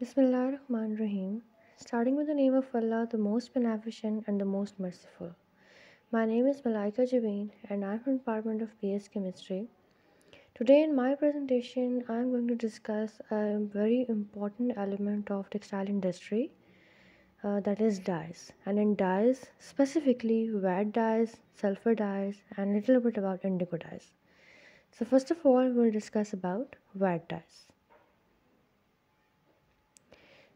Bismillah Rahman Rahim. Starting with the name of Allah, the most beneficent and the most merciful. My name is Malaika Jabeen and I'm from Department of BS Chemistry. Today in my presentation, I'm going to discuss a very important element of textile industry, uh, that is dyes. And in dyes, specifically wet dyes, sulfur dyes, and a little bit about indigo dyes. So first of all, we'll discuss about wet dyes.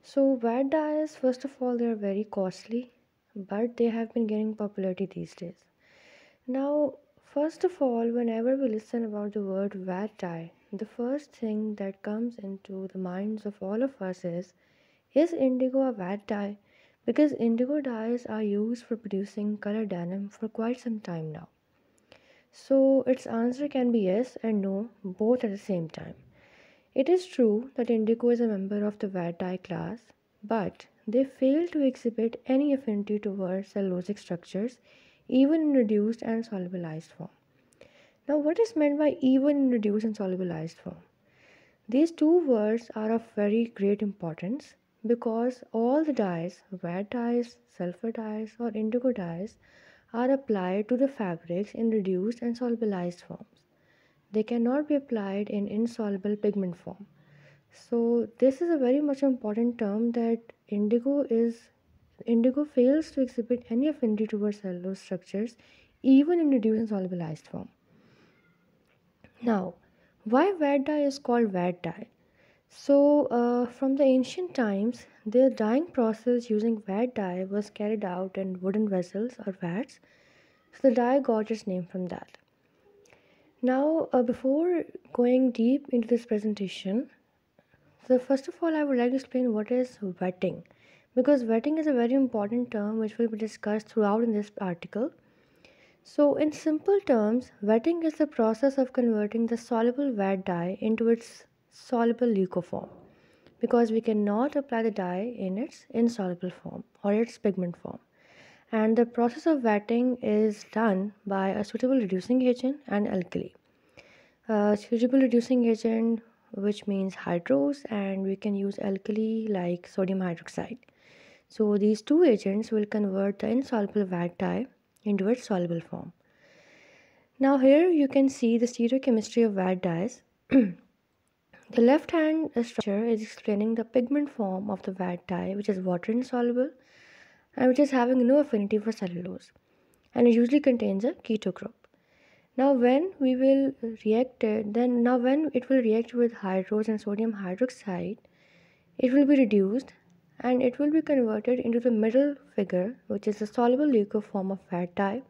So wet dyes, first of all, they are very costly, but they have been gaining popularity these days. Now, first of all, whenever we listen about the word wet dye, the first thing that comes into the minds of all of us is, is indigo a wet dye? Because indigo dyes are used for producing color denim for quite some time now. So its answer can be yes and no, both at the same time. It is true that indigo is a member of the white dye class, but they fail to exhibit any affinity towards cellulosic structures, even in reduced and solubilized form. Now, what is meant by even in reduced and solubilized form? These two words are of very great importance because all the dyes, white dyes, sulfur dyes, or indigo dyes, are applied to the fabrics in reduced and solubilized form they cannot be applied in insoluble pigment form. So this is a very much important term that indigo is indigo fails to exhibit any affinity towards cellulose structures even in reduced solubilized form. Now why vat dye is called vat dye? So uh, from the ancient times the dyeing process using vat dye was carried out in wooden vessels or vats so the dye got its name from that. Now, uh, before going deep into this presentation, so first of all, I would like to explain what is wetting because wetting is a very important term which will be discussed throughout in this article. So in simple terms, wetting is the process of converting the soluble wet dye into its soluble leucoform because we cannot apply the dye in its insoluble form or its pigment form. And the process of wetting is done by a suitable reducing agent and alkali uh, suitable reducing agent which means hydrous and we can use alkali like sodium hydroxide. So these two agents will convert the insoluble VAT dye into its soluble form. Now here you can see the stereochemistry of VAT dyes. the left hand structure is explaining the pigment form of the VAT dye which is water insoluble and which is having no affinity for cellulose and it usually contains a keto group now when we will react it uh, then now when it will react with hydrous and sodium hydroxide it will be reduced and it will be converted into the middle figure which is a soluble leuco form of fat dye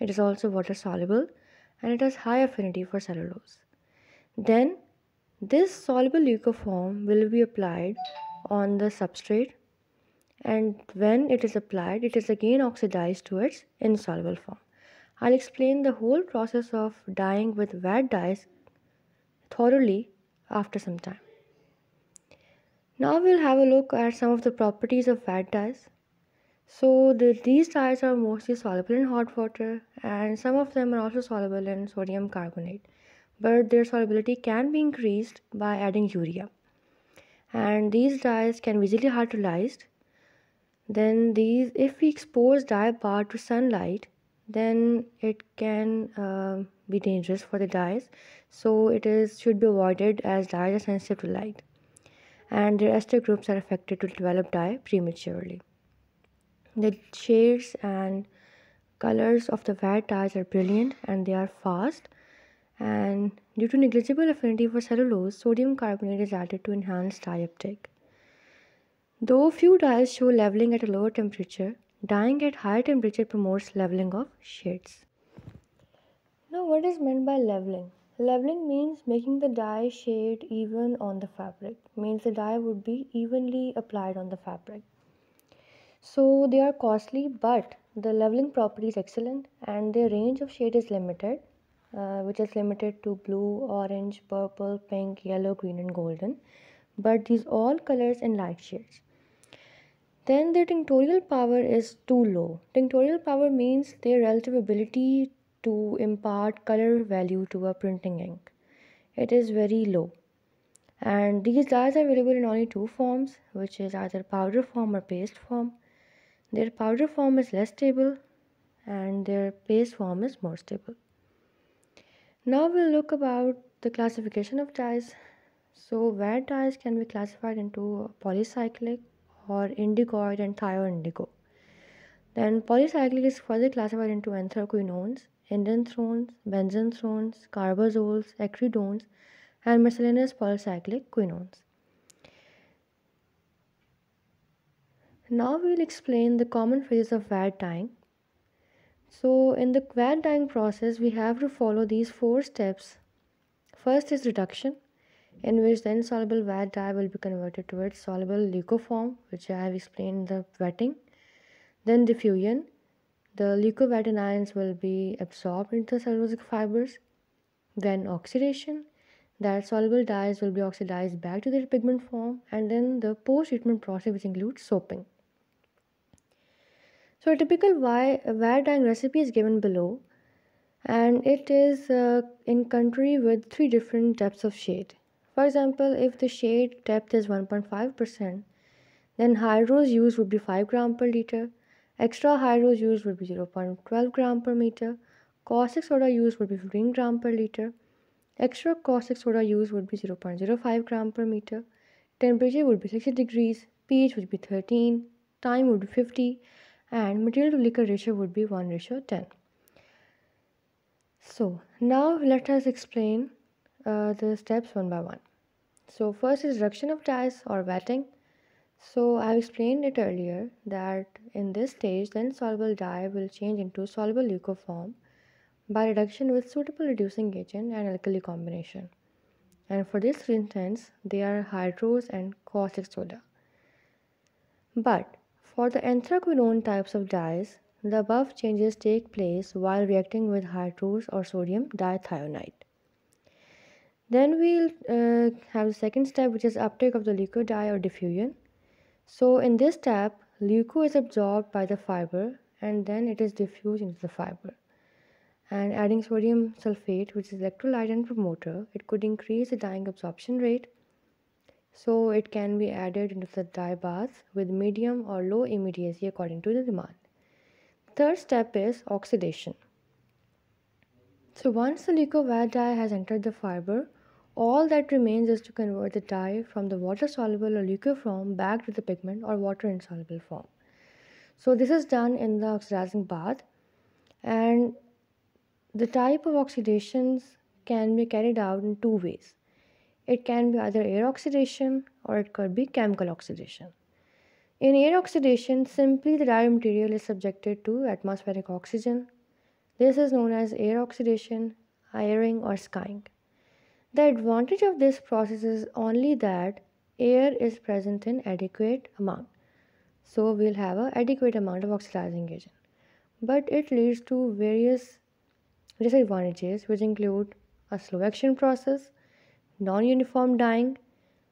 it is also water soluble and it has high affinity for cellulose then this soluble leucoform will be applied on the substrate and when it is applied it is again oxidized to its insoluble form I'll explain the whole process of dyeing with wet dyes thoroughly after some time. Now we'll have a look at some of the properties of wet dyes. So the, these dyes are mostly soluble in hot water and some of them are also soluble in sodium carbonate. But their solubility can be increased by adding urea. And these dyes can be easily hydrolyzed. Then these, if we expose dye bar to sunlight, then it can uh, be dangerous for the dyes so it is should be avoided as dyes are sensitive to light and their ester groups are affected to develop dye prematurely the shades and colors of the wet dyes are brilliant and they are fast and due to negligible affinity for cellulose sodium carbonate is added to enhance dye uptake though few dyes show leveling at a lower temperature Dyeing at higher temperature promotes leveling of shades. Now what is meant by leveling? Leveling means making the dye shade even on the fabric, means the dye would be evenly applied on the fabric. So they are costly but the leveling property is excellent and their range of shade is limited uh, which is limited to blue, orange, purple, pink, yellow, green and golden but these all colors and light shades then their tinctorial power is too low. Tinctorial power means their relative ability to impart color value to a printing ink. It is very low. And these dyes are available in only two forms, which is either powder form or paste form. Their powder form is less stable and their paste form is more stable. Now we'll look about the classification of dyes. So wet dyes can be classified into polycyclic, or indicoid and thioindigo. Then polycyclic is further classified into anthraquinones, endanthrones, benzothrones, carbazoles, acridones, and miscellaneous polycyclic quinones. Now we'll explain the common phases of VAT dyeing. So in the VAT dyeing process, we have to follow these four steps. First is reduction, in which the insoluble vat dye will be converted to its soluble leucoform which I have explained the wetting. Then diffusion, the leucowetting ions will be absorbed into the cellulosic fibers. Then oxidation, that soluble dyes will be oxidized back to their pigment form and then the post-treatment process which includes soaping. So a typical vat dyeing recipe is given below and it is uh, in country with three different types of shade. For example, if the shade depth is 1.5%, then high rose use would be 5 gram per liter, extra high rose use would be 0.12 gram per meter, caustic soda use would be 15 gram per liter, extra caustic soda use would be 0.05 gram per meter, temperature would be 60 degrees, pH would be 13, time would be 50, and material to liquor ratio would be 1 ratio 10. So now let us explain uh, the steps one by one. So first is reduction of dyes or wetting. So I've explained it earlier that in this stage the insoluble dye will change into soluble leucoform by reduction with suitable reducing agent and alkali combination. And for this instance they are hydrous and caustic soda. But for the anthraquinone types of dyes, the above changes take place while reacting with hydrous or sodium dithionite then we'll uh, have the second step which is uptake of the liquid dye or diffusion so in this step liquid is absorbed by the fiber and then it is diffused into the fiber and adding sodium sulfate which is electrolyte and promoter it could increase the dyeing absorption rate so it can be added into the dye bath with medium or low immediacy according to the demand third step is oxidation so once the liquid dye has entered the fiber all that remains is to convert the dye from the water-soluble or liquid form back to the pigment or water-insoluble form. So this is done in the oxidizing bath and the type of oxidations can be carried out in two ways. It can be either air oxidation or it could be chemical oxidation. In air oxidation, simply the dye material is subjected to atmospheric oxygen. This is known as air oxidation, airing or skying. The advantage of this process is only that air is present in adequate amount. So we'll have an adequate amount of oxidizing agent. But it leads to various disadvantages which include a slow action process, non-uniform dyeing,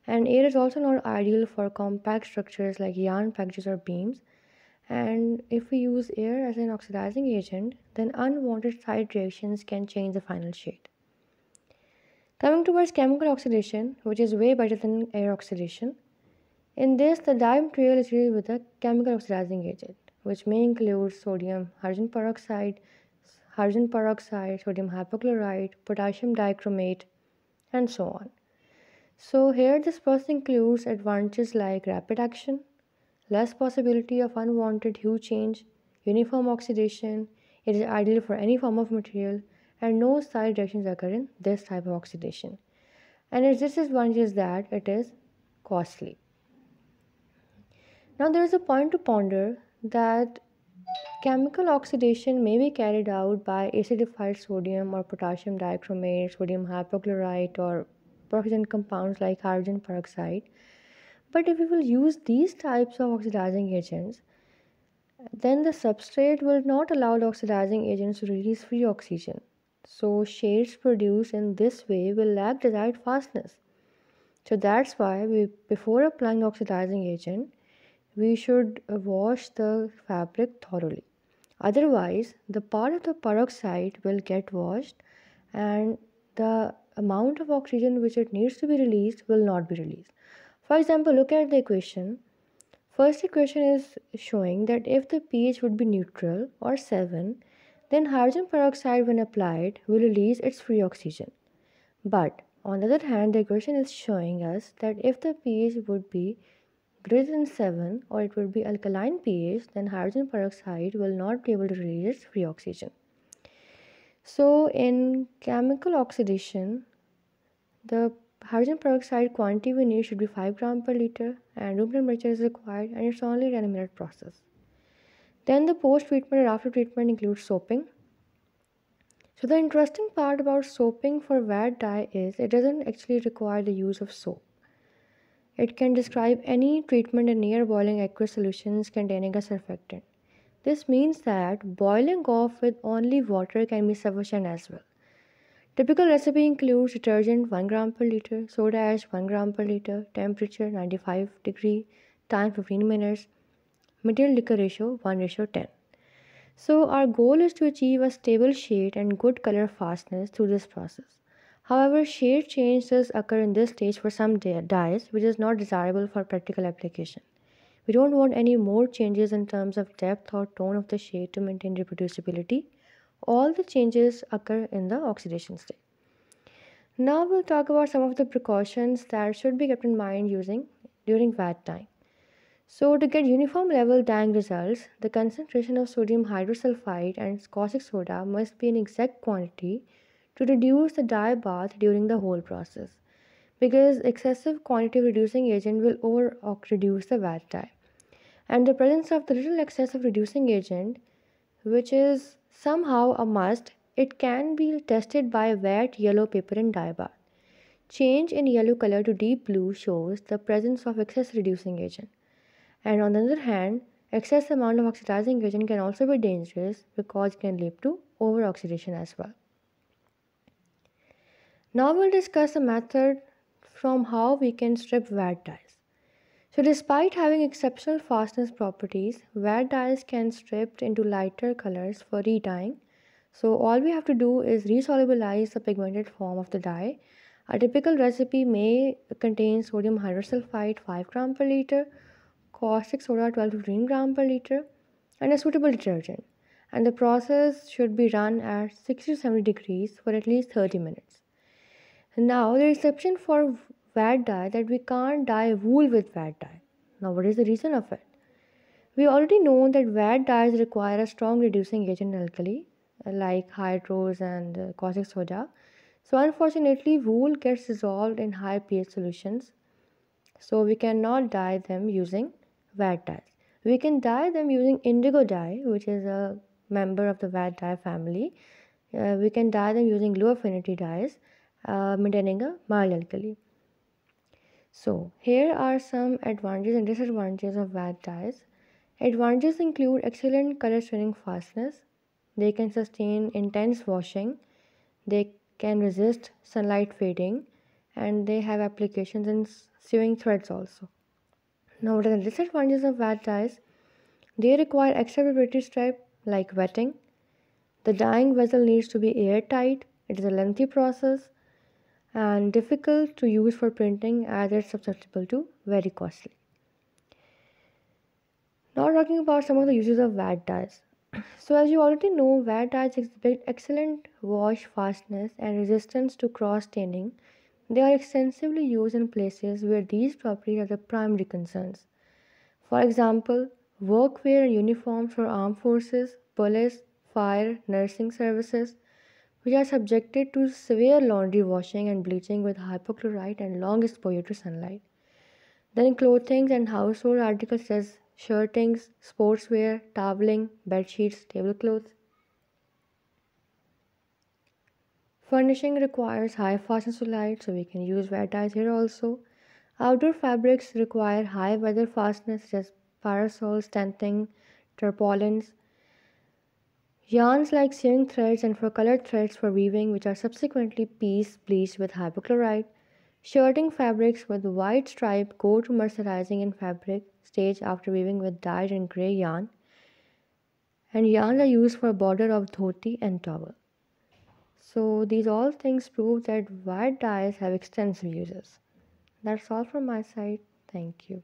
and air is also not ideal for compact structures like yarn packages or beams. And if we use air as an oxidizing agent, then unwanted side reactions can change the final shade. Coming towards chemical oxidation, which is way better than air oxidation. In this, the dye material is treated with a chemical oxidizing agent, which may include sodium hydrogen peroxide, hydrogen peroxide, sodium hypochlorite, potassium dichromate, and so on. So here this process includes advantages like rapid action, less possibility of unwanted hue change, uniform oxidation, it is ideal for any form of material, and no side reactions occur in this type of oxidation. And its disadvantage is that it is costly. Now there is a point to ponder that chemical oxidation may be carried out by acidified sodium or potassium dichromate, sodium hypochlorite or peroxidant compounds like hydrogen peroxide. But if we will use these types of oxidizing agents, then the substrate will not allow the oxidizing agents to release free oxygen. So shades produced in this way will lack desired fastness. So that's why we before applying oxidizing agent, we should wash the fabric thoroughly. Otherwise, the part of the peroxide will get washed and the amount of oxygen which it needs to be released will not be released. For example, look at the equation. First equation is showing that if the pH would be neutral or 7, then hydrogen peroxide when applied will release its free oxygen. But on the other hand, the equation is showing us that if the pH would be greater than 7 or it would be alkaline pH, then hydrogen peroxide will not be able to release its free oxygen. So in chemical oxidation, the hydrogen peroxide quantity we need should be 5 gram per liter and room temperature is required and it's only a 10 minute process. Then the post-treatment and after treatment includes soaping. So the interesting part about soaping for wet dye is it doesn't actually require the use of soap. It can describe any treatment in near boiling aqueous solutions containing a surfactant. This means that boiling off with only water can be sufficient as well. Typical recipe includes detergent 1 gram per liter, soda ash 1 gram per liter, temperature 95 degree, time 15 minutes, Material liquor ratio 1 ratio 10. So our goal is to achieve a stable shade and good color fastness through this process. However, shade changes occur in this stage for some dyes which is not desirable for practical application. We don't want any more changes in terms of depth or tone of the shade to maintain reproducibility. All the changes occur in the oxidation state. Now we'll talk about some of the precautions that should be kept in mind using during VAT time. So to get uniform level dyeing results, the concentration of sodium hydrosulfide and caustic soda must be an exact quantity to reduce the dye bath during the whole process because excessive quantity of reducing agent will over uh, reduce the vat dye. And the presence of the little excess of reducing agent, which is somehow a must, it can be tested by wet yellow paper and dye bath. Change in yellow color to deep blue shows the presence of excess reducing agent and on the other hand excess amount of oxidizing agent can also be dangerous because it can lead to over oxidation as well. Now we'll discuss a method from how we can strip wet dyes. So despite having exceptional fastness properties, wet dyes can strip into lighter colors for re-dyeing. So all we have to do is resolubilize the pigmented form of the dye. A typical recipe may contain sodium hydrosulfite 5 gram per liter caustic soda 12 to 15 gram per liter and a suitable detergent and the process should be run at 60 to 70 degrees for at least 30 minutes. Now the exception for wet dye that we can't dye wool with wet dye. Now what is the reason of it? We already know that wet dyes require a strong reducing agent alkali uh, like hydrous and uh, caustic soda. So unfortunately wool gets dissolved in high pH solutions. So we cannot dye them using VAT dyes. We can dye them using indigo dye, which is a member of the VAT dye family. Uh, we can dye them using low affinity dyes, uh, maintaining a mild alkali. So, here are some advantages and disadvantages of VAT dyes. Advantages include excellent color swinging fastness, they can sustain intense washing, they can resist sunlight fading, and they have applications in sewing threads also. Now, what are the disadvantages of wet dyes? They require extra preparatory step like wetting. The dyeing vessel needs to be airtight. It is a lengthy process and difficult to use for printing as it's susceptible to very costly. Now talking about some of the uses of wet dyes. So as you already know, wet dyes exhibit excellent wash fastness and resistance to cross staining they are extensively used in places where these properties are the primary concerns. For example, workwear and uniforms for armed forces, police, fire, nursing services, which are subjected to severe laundry washing and bleaching with hypochlorite and long exposure to sunlight. Then clothing and household articles such as shirtings, sportswear, toweling, bed sheets, tablecloths, Furnishing requires high fastness light, so we can use wet dyes here also. Outdoor fabrics require high weather fastness, just as parasols, tenting, tarpaulins. Yarns like sewing threads and for colored threads for weaving, which are subsequently pieced, bleached with hypochlorite. Shirting fabrics with white stripe go to mercerizing in fabric stage after weaving with dyed and gray yarn. And yarns are used for border of dhoti and towel. So these all things prove that white dyes have extensive uses. That's all from my side. Thank you.